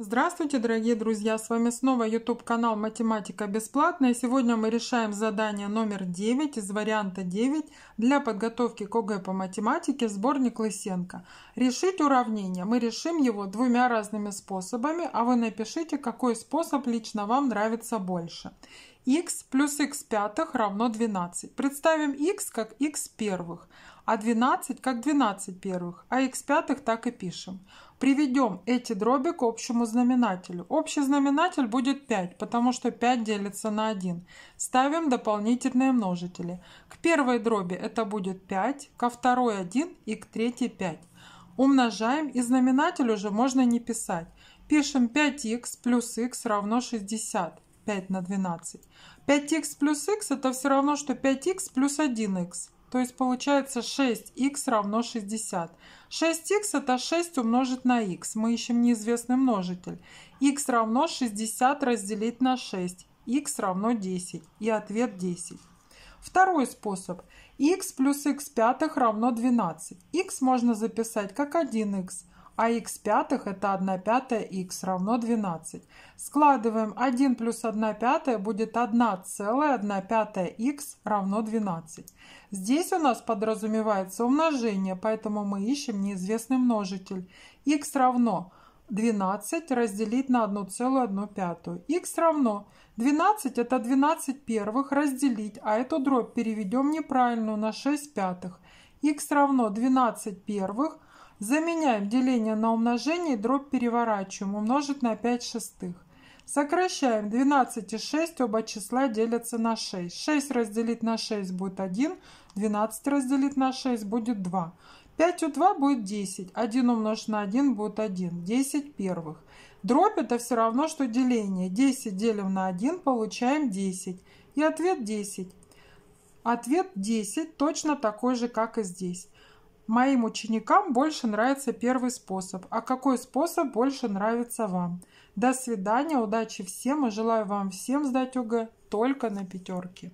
Здравствуйте, дорогие друзья! С вами снова YouTube канал Математика бесплатная. Сегодня мы решаем задание номер 9 из варианта 9 для подготовки к ОГЭ по математике сборник Лысенко. Решить уравнение. Мы решим его двумя разными способами, а вы напишите, какой способ лично вам нравится больше. x плюс x пятых равно 12. Представим x как x первых, а 12 как 12 первых, а x пятых так и пишем. Приведем эти дроби к общему знаменателю. Общий знаменатель будет 5, потому что 5 делится на 1. Ставим дополнительные множители. К первой дроби это будет 5, ко второй 1 и к третьей 5. Умножаем и знаменатель уже можно не писать. Пишем 5х плюс х равно 60. 5 на 12. 5х плюс х это все равно, что 5х плюс 1х. То есть получается 6х равно 60. 6х это 6 умножить на х. Мы ищем неизвестный множитель. х равно 60 разделить на 6. х равно 10. И ответ 10. Второй способ. х плюс х пятых равно 12. х можно записать как 1х а x пятых это 1 пятая x равно 12. Складываем 1 плюс 1 пятая будет 1 целая 1 пятая x равно 12. Здесь у нас подразумевается умножение, поэтому мы ищем неизвестный множитель. x равно 12 разделить на целую 1,1 пятую. x равно 12 это 12 первых разделить, а эту дробь переведем неправильную на 6 пятых. x равно 12 первых Заменяем деление на умножение, дробь переворачиваем, умножить на 5 шестых. Сокращаем 12 и 6, оба числа делятся на 6. 6 разделить на 6 будет 1, 12 разделить на 6 будет 2. 5 у 2 будет 10, 1 умножить на 1 будет 1, 10 первых. Дробь это все равно, что деление. 10 делим на 1, получаем 10. И ответ 10. Ответ 10 точно такой же, как и здесь. Моим ученикам больше нравится первый способ. А какой способ больше нравится вам? До свидания, удачи всем и желаю вам всем сдать ОГЭ только на пятерке.